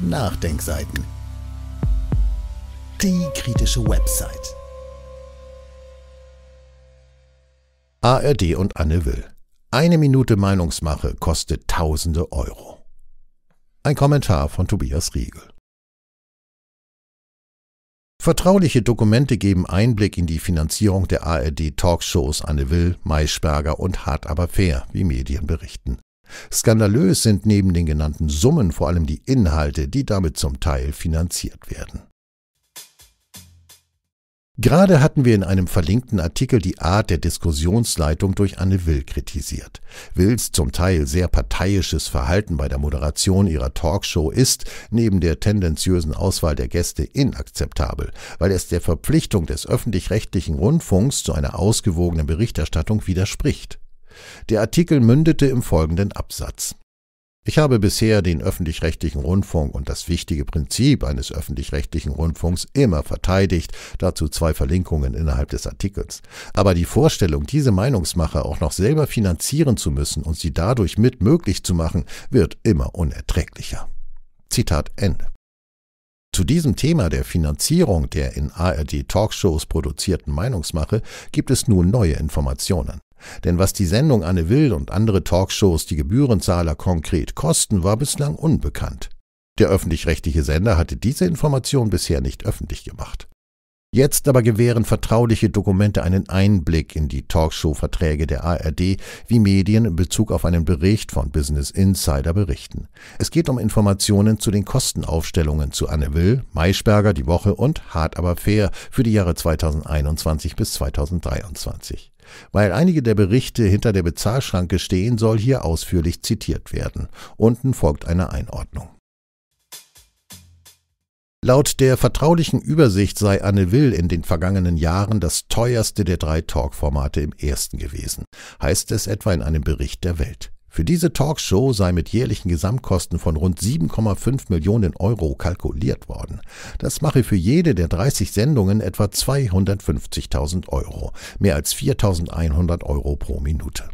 Nachdenkseiten. Die kritische Website. ARD und Anne Will. Eine Minute Meinungsmache kostet Tausende Euro. Ein Kommentar von Tobias Riegel. Vertrauliche Dokumente geben Einblick in die Finanzierung der ARD-Talkshows Anne Will, Maischberger und Hart aber fair, wie Medien berichten. Skandalös sind neben den genannten Summen vor allem die Inhalte, die damit zum Teil finanziert werden. Gerade hatten wir in einem verlinkten Artikel die Art der Diskussionsleitung durch Anne Will kritisiert. Wills zum Teil sehr parteiisches Verhalten bei der Moderation ihrer Talkshow ist, neben der tendenziösen Auswahl der Gäste, inakzeptabel, weil es der Verpflichtung des öffentlich-rechtlichen Rundfunks zu einer ausgewogenen Berichterstattung widerspricht. Der Artikel mündete im folgenden Absatz. Ich habe bisher den öffentlich-rechtlichen Rundfunk und das wichtige Prinzip eines öffentlich-rechtlichen Rundfunks immer verteidigt, dazu zwei Verlinkungen innerhalb des Artikels. Aber die Vorstellung, diese Meinungsmacher auch noch selber finanzieren zu müssen und sie dadurch mit möglich zu machen, wird immer unerträglicher. Zitat Ende. Zu diesem Thema der Finanzierung der in ARD-Talkshows produzierten Meinungsmache gibt es nun neue Informationen. Denn was die Sendung Anne Will und andere Talkshows die Gebührenzahler konkret kosten, war bislang unbekannt. Der öffentlich-rechtliche Sender hatte diese Information bisher nicht öffentlich gemacht. Jetzt aber gewähren vertrauliche Dokumente einen Einblick in die Talkshow-Verträge der ARD, wie Medien in Bezug auf einen Bericht von Business Insider berichten. Es geht um Informationen zu den Kostenaufstellungen zu Anne Will, Maischberger die Woche und Hart aber fair für die Jahre 2021 bis 2023. Weil einige der Berichte hinter der Bezahlschranke stehen, soll hier ausführlich zitiert werden. Unten folgt eine Einordnung. Laut der vertraulichen Übersicht sei Anne Will in den vergangenen Jahren das teuerste der drei Talk-Formate im ersten gewesen, heißt es etwa in einem Bericht der Welt. Für diese Talkshow sei mit jährlichen Gesamtkosten von rund 7,5 Millionen Euro kalkuliert worden. Das mache für jede der 30 Sendungen etwa 250.000 Euro, mehr als 4.100 Euro pro Minute.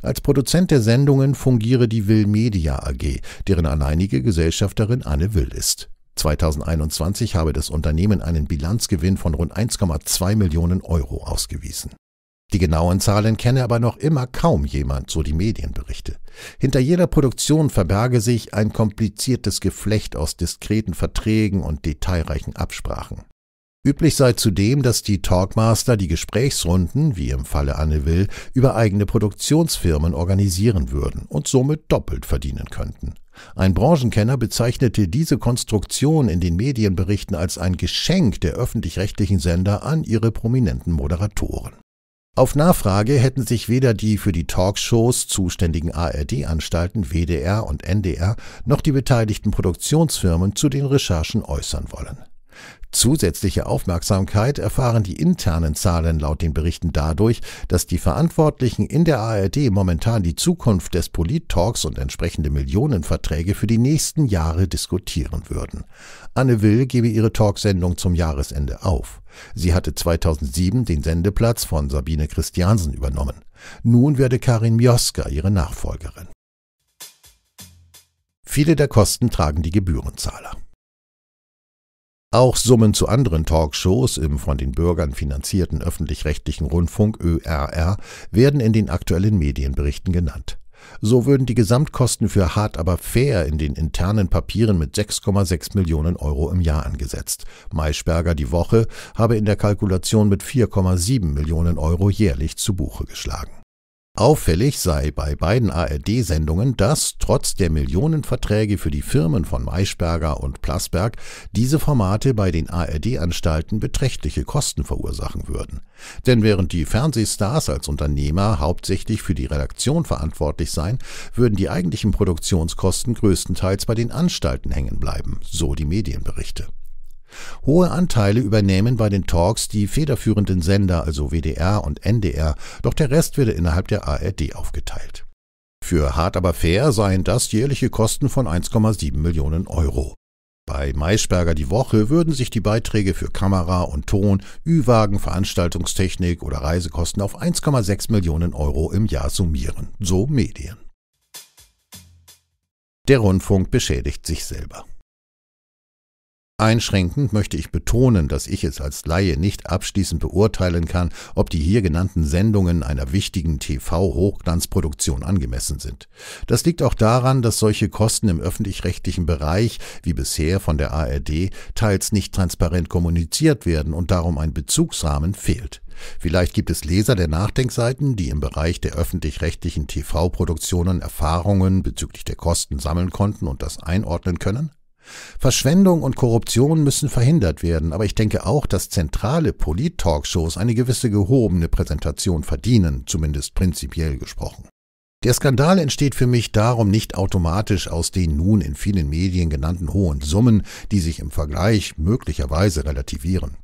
Als Produzent der Sendungen fungiere die Will Media AG, deren alleinige Gesellschafterin Anne Will ist. 2021 habe das Unternehmen einen Bilanzgewinn von rund 1,2 Millionen Euro ausgewiesen die genauen Zahlen kenne aber noch immer kaum jemand, so die Medienberichte. Hinter jeder Produktion verberge sich ein kompliziertes Geflecht aus diskreten Verträgen und detailreichen Absprachen. Üblich sei zudem, dass die Talkmaster die Gesprächsrunden, wie im Falle Anne Will, über eigene Produktionsfirmen organisieren würden und somit doppelt verdienen könnten. Ein Branchenkenner bezeichnete diese Konstruktion in den Medienberichten als ein Geschenk der öffentlich-rechtlichen Sender an ihre prominenten Moderatoren. Auf Nachfrage hätten sich weder die für die Talkshows zuständigen ARD-Anstalten WDR und NDR noch die beteiligten Produktionsfirmen zu den Recherchen äußern wollen Zusätzliche Aufmerksamkeit erfahren die internen Zahlen laut den Berichten dadurch, dass die Verantwortlichen in der ARD momentan die Zukunft des Polit-Talks und entsprechende Millionenverträge für die nächsten Jahre diskutieren würden. Anne Will gebe ihre Talksendung zum Jahresende auf. Sie hatte 2007 den Sendeplatz von Sabine Christiansen übernommen. Nun werde Karin Mioska ihre Nachfolgerin. Viele der Kosten tragen die Gebührenzahler. Auch Summen zu anderen Talkshows im von den Bürgern finanzierten öffentlich-rechtlichen Rundfunk ÖRR werden in den aktuellen Medienberichten genannt. So würden die Gesamtkosten für Hart aber fair in den internen Papieren mit 6,6 Millionen Euro im Jahr angesetzt. Maischberger die Woche habe in der Kalkulation mit 4,7 Millionen Euro jährlich zu Buche geschlagen. Auffällig sei bei beiden ARD-Sendungen, dass trotz der Millionenverträge für die Firmen von Maischberger und Plasberg diese Formate bei den ARD-Anstalten beträchtliche Kosten verursachen würden. Denn während die Fernsehstars als Unternehmer hauptsächlich für die Redaktion verantwortlich seien, würden die eigentlichen Produktionskosten größtenteils bei den Anstalten hängen bleiben, so die Medienberichte. Hohe Anteile übernehmen bei den Talks die federführenden Sender, also WDR und NDR, doch der Rest würde innerhalb der ARD aufgeteilt. Für hart aber fair seien das jährliche Kosten von 1,7 Millionen Euro. Bei Maischberger die Woche würden sich die Beiträge für Kamera und Ton, Ü-Wagen, Veranstaltungstechnik oder Reisekosten auf 1,6 Millionen Euro im Jahr summieren, so Medien. Der Rundfunk beschädigt sich selber. Einschränkend möchte ich betonen, dass ich es als Laie nicht abschließend beurteilen kann, ob die hier genannten Sendungen einer wichtigen TV-Hochglanzproduktion angemessen sind. Das liegt auch daran, dass solche Kosten im öffentlich-rechtlichen Bereich, wie bisher von der ARD, teils nicht transparent kommuniziert werden und darum ein Bezugsrahmen fehlt. Vielleicht gibt es Leser der Nachdenkseiten, die im Bereich der öffentlich-rechtlichen TV-Produktionen Erfahrungen bezüglich der Kosten sammeln konnten und das einordnen können? Verschwendung und Korruption müssen verhindert werden, aber ich denke auch, dass zentrale Polit-Talkshows eine gewisse gehobene Präsentation verdienen, zumindest prinzipiell gesprochen. Der Skandal entsteht für mich darum nicht automatisch aus den nun in vielen Medien genannten hohen Summen, die sich im Vergleich möglicherweise relativieren.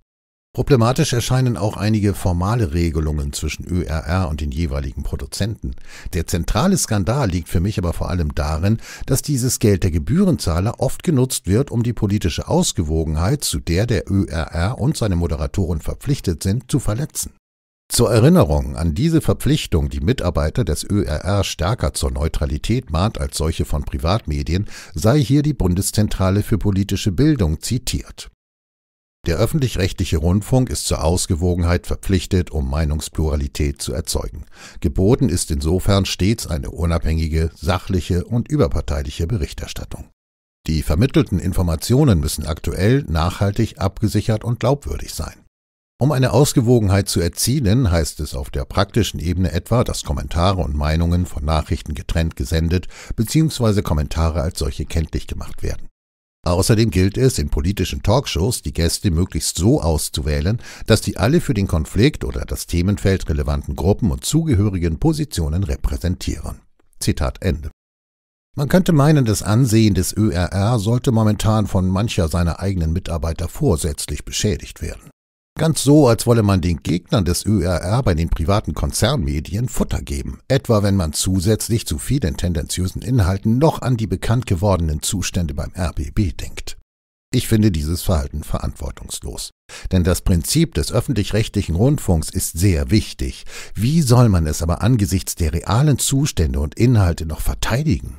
Problematisch erscheinen auch einige formale Regelungen zwischen ÖRR und den jeweiligen Produzenten. Der zentrale Skandal liegt für mich aber vor allem darin, dass dieses Geld der Gebührenzahler oft genutzt wird, um die politische Ausgewogenheit, zu der der ÖRR und seine Moderatoren verpflichtet sind, zu verletzen. Zur Erinnerung an diese Verpflichtung, die Mitarbeiter des ÖRR stärker zur Neutralität mahnt als solche von Privatmedien, sei hier die Bundeszentrale für politische Bildung zitiert. Der öffentlich-rechtliche Rundfunk ist zur Ausgewogenheit verpflichtet, um Meinungspluralität zu erzeugen. Geboten ist insofern stets eine unabhängige, sachliche und überparteiliche Berichterstattung. Die vermittelten Informationen müssen aktuell, nachhaltig, abgesichert und glaubwürdig sein. Um eine Ausgewogenheit zu erzielen, heißt es auf der praktischen Ebene etwa, dass Kommentare und Meinungen von Nachrichten getrennt gesendet bzw. Kommentare als solche kenntlich gemacht werden. Außerdem gilt es, in politischen Talkshows die Gäste möglichst so auszuwählen, dass die alle für den Konflikt oder das Themenfeld relevanten Gruppen und zugehörigen Positionen repräsentieren. Zitat Ende. Man könnte meinen, das Ansehen des ÖRR sollte momentan von mancher seiner eigenen Mitarbeiter vorsätzlich beschädigt werden. Ganz so, als wolle man den Gegnern des ÖRR bei den privaten Konzernmedien Futter geben, etwa wenn man zusätzlich zu vielen tendenziösen Inhalten noch an die bekannt gewordenen Zustände beim RBB denkt. Ich finde dieses Verhalten verantwortungslos. Denn das Prinzip des öffentlich-rechtlichen Rundfunks ist sehr wichtig. Wie soll man es aber angesichts der realen Zustände und Inhalte noch verteidigen?